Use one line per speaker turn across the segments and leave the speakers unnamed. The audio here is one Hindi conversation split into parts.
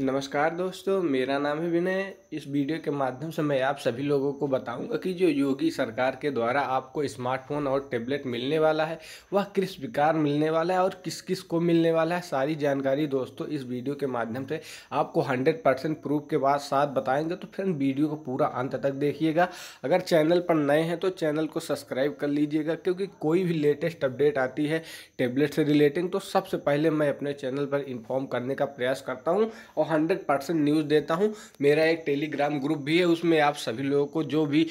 नमस्कार दोस्तों मेरा नाम है विनय इस वीडियो के माध्यम से मैं आप सभी लोगों को बताऊंगा कि जो योगी सरकार के द्वारा आपको स्मार्टफोन और टैबलेट मिलने वाला है वह किस प्रकार मिलने वाला है और किस किस को मिलने वाला है सारी जानकारी दोस्तों इस वीडियो के माध्यम से आपको हंड्रेड परसेंट प्रूफ के बाद साथ बताएंगे तो फ्रेंड वीडियो को पूरा अंत तक देखिएगा अगर चैनल पर नए हैं तो चैनल को सब्सक्राइब कर लीजिएगा क्योंकि कोई भी लेटेस्ट अपडेट आती है टेबलेट से रिलेटिंग तो सबसे पहले मैं अपने चैनल पर इन्फॉर्म करने का प्रयास करता हूँ हंड्रेड परसेंट न्यूज़ देता हूँ मेरा एक टेलीग्राम ग्रुप भी है उसमें आप सभी लोगों को जो भी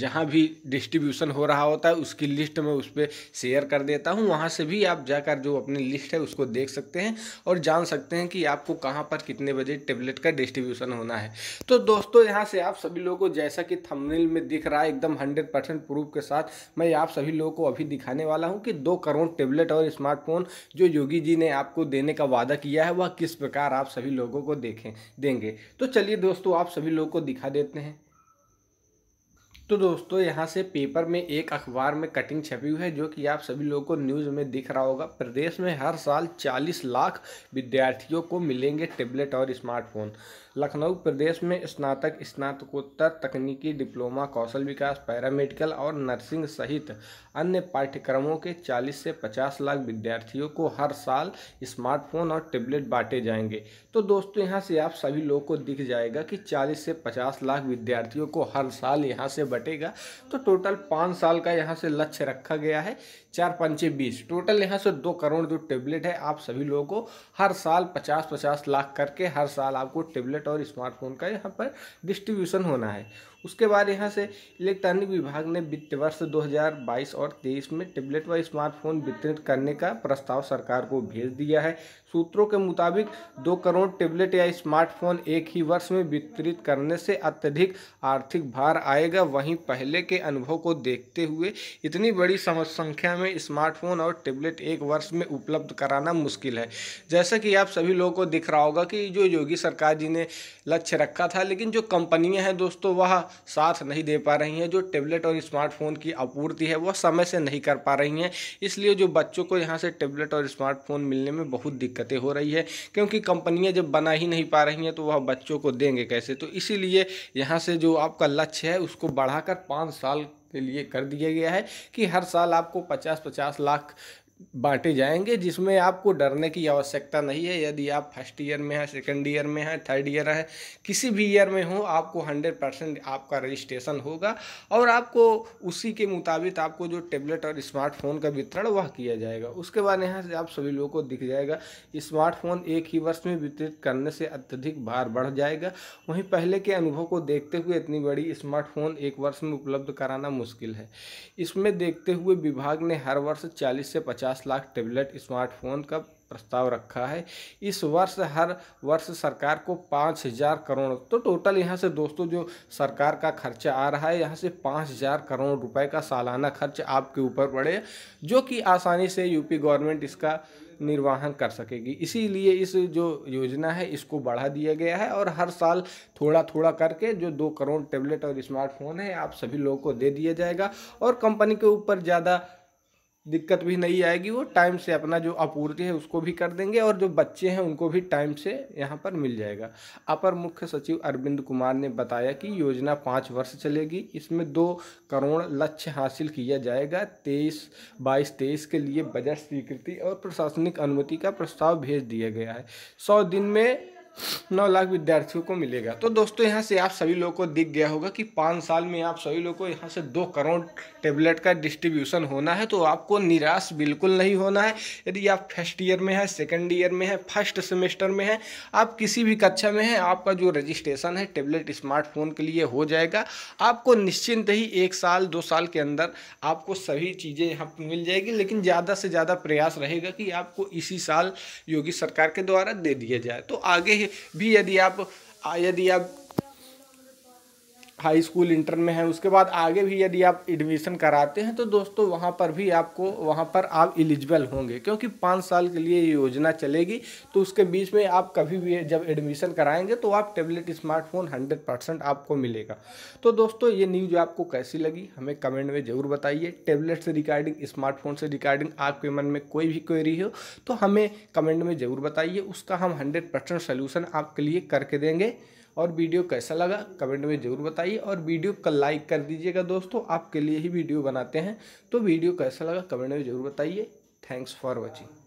जहाँ भी डिस्ट्रीब्यूशन हो रहा होता है उसकी लिस्ट मैं उस पर शेयर कर देता हूँ वहाँ से भी आप जाकर जो अपनी लिस्ट है उसको देख सकते हैं और जान सकते हैं कि आपको कहाँ पर कितने बजे टेबलेट का डिस्ट्रीब्यूशन होना है तो दोस्तों यहाँ से आप सभी लोगों को जैसा कि थंबनेल में दिख रहा है एकदम हंड्रेड परसेंट प्रूफ के साथ मैं आप सभी लोगों को अभी दिखाने वाला हूँ कि दो करोड़ टेबलेट और स्मार्टफोन जो योगी जी ने आपको देने का वादा किया है वह किस प्रकार आप सभी लोगों को देखें देंगे तो चलिए दोस्तों आप सभी लोगों को दिखा देते हैं तो दोस्तों यहाँ से पेपर में एक अखबार में कटिंग छपी हुई है जो कि आप सभी लोगों को न्यूज़ में दिख रहा होगा प्रदेश में हर साल 40 लाख विद्यार्थियों को मिलेंगे टेबलेट और स्मार्टफोन लखनऊ प्रदेश में स्नातक स्नातकोत्तर तकनीकी डिप्लोमा कौशल विकास पैरामेडिकल और नर्सिंग सहित अन्य पाठ्यक्रमों के 40 से 50 लाख विद्यार्थियों को हर साल स्मार्टफोन और टेबलेट बांटे जाएंगे तो दोस्तों यहाँ से आप सभी लोगों को दिख जाएगा कि चालीस से पचास लाख विद्यार्थियों को हर साल यहाँ से बट कटेगा तो टोटल पाँच साल का यहाँ से लक्ष्य रखा गया है चार पंचे बीस टोटल यहाँ से दो करोड़ जो टेबलेट है आप सभी लोगों को हर साल पचास पचास लाख करके हर साल आपको टेबलेट और स्मार्टफोन का यहाँ पर डिस्ट्रीब्यूशन होना है उसके बाद यहाँ से इलेक्ट्रॉनिक विभाग ने वित्त वर्ष 2022 और 23 में टेबलेट व स्मार्टफोन वितरित करने का प्रस्ताव सरकार को भेज दिया है सूत्रों के मुताबिक दो करोड़ टेबलेट या स्मार्टफोन एक ही वर्ष में वितरित करने से अत्यधिक आर्थिक भार आएगा वहीं पहले के अनुभव को देखते हुए इतनी बड़ी संख्या में स्मार्टफोन और टेबलेट एक वर्ष में उपलब्ध कराना मुश्किल है जैसे कि आप सभी लोगों को दिख रहा होगा कि जो योगी सरकार जी ने लक्ष्य रखा था लेकिन जो कंपनियां हैं दोस्तों वह साथ नहीं दे पा रही हैं जो टेबलेट और स्मार्टफोन की आपूर्ति है वह समय से नहीं कर पा रही हैं इसलिए जो बच्चों को यहाँ से टेबलेट और स्मार्टफोन मिलने में बहुत दिक्कतें हो रही है क्योंकि कंपनियाँ जब बना ही नहीं पा रही हैं तो वह बच्चों को देंगे कैसे तो इसीलिए यहाँ से जो आपका लक्ष्य है उसको बढ़ा बढ़ाकर पाँच साल के लिए कर दिया गया है कि हर साल आपको पचास पचास लाख बांटे जाएंगे जिसमें आपको डरने की आवश्यकता नहीं है यदि आप फर्स्ट ईयर में हैं सेकंड ईयर में हैं थर्ड ईयर हैं किसी भी ईयर में हो आपको हंड्रेड परसेंट आपका रजिस्ट्रेशन होगा और आपको उसी के मुताबिक आपको जो टेबलेट और स्मार्टफोन का वितरण वह किया जाएगा उसके बाद यहाँ से आप सभी लोगों को दिख जाएगा स्मार्टफोन एक ही वर्ष में वितरित करने से अत्यधिक भार बढ़ जाएगा वहीं पहले के अनुभव को देखते हुए इतनी बड़ी स्मार्टफोन एक वर्ष में उपलब्ध कराना मुश्किल है इसमें देखते हुए विभाग ने हर वर्ष चालीस से पचास पचास लाख टेबलेट स्मार्टफोन का प्रस्ताव रखा है इस वर्ष हर वर्ष सरकार को पाँच हज़ार करोड़ तो टोटल यहाँ से दोस्तों जो सरकार का खर्चा आ रहा है यहाँ से पाँच हज़ार करोड़ रुपए का सालाना खर्च आपके ऊपर पड़े जो कि आसानी से यूपी गवर्नमेंट इसका निर्वाहन कर सकेगी इसीलिए इस जो योजना है इसको बढ़ा दिया गया है और हर साल थोड़ा थोड़ा करके जो दो करोड़ टेबलेट और स्मार्टफोन है आप सभी लोगों को दे दिया जाएगा और कंपनी के ऊपर ज़्यादा दिक्कत भी नहीं आएगी वो टाइम से अपना जो आपूर्ति है उसको भी कर देंगे और जो बच्चे हैं उनको भी टाइम से यहाँ पर मिल जाएगा अपर मुख्य सचिव अरविंद कुमार ने बताया कि योजना पाँच वर्ष चलेगी इसमें दो करोड़ लक्ष्य हासिल किया जाएगा तेईस बाईस तेईस के लिए बजट स्वीकृति और प्रशासनिक अनुमति का प्रस्ताव भेज दिया गया है सौ दिन में नौ लाख विद्यार्थियों को मिलेगा तो दोस्तों यहाँ से आप सभी लोगों को दिख गया होगा कि पाँच साल में आप सभी लोगों को यहाँ से दो करोड़ टेबलेट का डिस्ट्रीब्यूशन होना है तो आपको निराश बिल्कुल नहीं होना है यदि आप फर्स्ट ईयर में है सेकेंड ईयर में है फर्स्ट सेमेस्टर में है आप किसी भी कक्षा में हैं आपका जो रजिस्ट्रेशन है टेबलेट स्मार्टफोन के लिए हो जाएगा आपको निश्चिंत ही एक साल दो साल के अंदर आपको सभी चीज़ें यहाँ मिल जाएगी लेकिन ज़्यादा से ज़्यादा प्रयास रहेगा कि आपको इसी साल योगी सरकार के द्वारा दे दिया जाए तो आगे भी यदि आप यदि आप हाई स्कूल इंटर में है उसके बाद आगे भी यदि आप एडमिशन कराते हैं तो दोस्तों वहाँ पर भी आपको वहाँ पर आप एलिजिबल होंगे क्योंकि पाँच साल के लिए ये योजना चलेगी तो उसके बीच में आप कभी भी जब एडमिशन कराएंगे तो आप टेबलेट स्मार्टफोन हंड्रेड परसेंट आपको मिलेगा तो दोस्तों ये न्यूज आपको कैसी लगी हमें कमेंट में ज़रूर बताइए टेबलेट से रिकार्डिंग स्मार्टफोन से रिकार्डिंग आपके मन में कोई भी क्वेरी हो तो हमें कमेंट में ज़रूर बताइए उसका हम हंड्रेड परसेंट सोल्यूशन आपके लिए करके देंगे और वीडियो कैसा लगा कमेंट में ज़रूर बताइए और वीडियो का लाइक कर दीजिएगा दोस्तों आपके लिए ही वीडियो बनाते हैं तो वीडियो कैसा लगा कमेंट में ज़रूर बताइए थैंक्स फॉर वॉचिंग